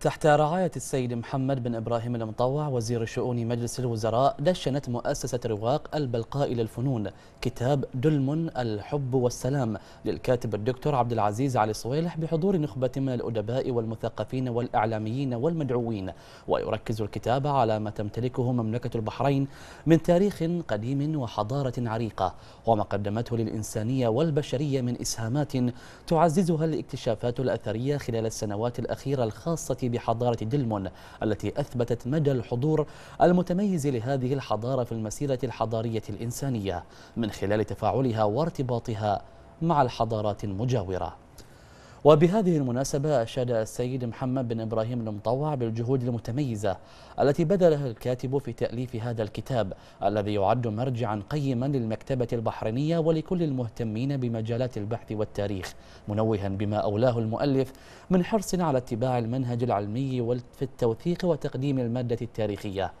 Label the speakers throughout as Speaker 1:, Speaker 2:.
Speaker 1: تحت رعاية السيد محمد بن إبراهيم المطوع وزير شؤون مجلس الوزراء دشنت مؤسسة رواق البلقاء للفنون كتاب دلم الحب والسلام للكاتب الدكتور عبد العزيز علي صويلح بحضور نخبة من الأدباء والمثقفين والإعلاميين والمدعوين ويركز الكتاب على ما تمتلكه مملكة البحرين من تاريخ قديم وحضارة عريقة وما قدمته للإنسانية والبشرية من إسهامات تعززها الاكتشافات الأثرية خلال السنوات الأخيرة الخاصة بحضارة دلمون التي أثبتت مدى الحضور المتميز لهذه الحضارة في المسيرة الحضارية الإنسانية من خلال تفاعلها وارتباطها مع الحضارات المجاورة وبهذه المناسبة أشاد السيد محمد بن إبراهيم المطوع بالجهود المتميزة التي بذلها الكاتب في تأليف هذا الكتاب الذي يعد مرجعا قيما للمكتبة البحرينية ولكل المهتمين بمجالات البحث والتاريخ منوها بما أولاه المؤلف من حرص على اتباع المنهج العلمي في التوثيق وتقديم المادة التاريخية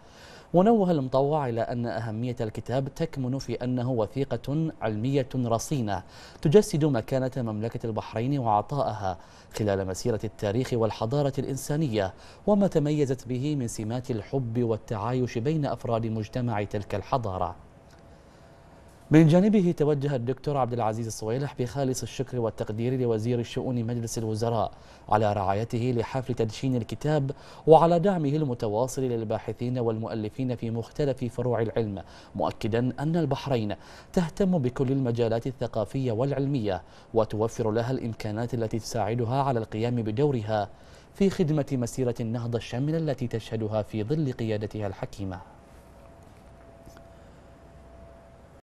Speaker 1: ونوه المطوع إلى أن أهمية الكتاب تكمن في أنه وثيقة علمية رصينة تجسد مكانة مملكة البحرين وعطائها خلال مسيرة التاريخ والحضارة الإنسانية وما تميزت به من سمات الحب والتعايش بين أفراد مجتمع تلك الحضارة من جانبه توجه الدكتور عبد العزيز الصويلح بخالص الشكر والتقدير لوزير الشؤون مجلس الوزراء على رعايته لحفل تدشين الكتاب وعلى دعمه المتواصل للباحثين والمؤلفين في مختلف فروع العلم مؤكدا أن البحرين تهتم بكل المجالات الثقافية والعلمية وتوفر لها الإمكانات التي تساعدها على القيام بدورها في خدمة مسيرة النهضة الشاملة التي تشهدها في ظل قيادتها الحكيمة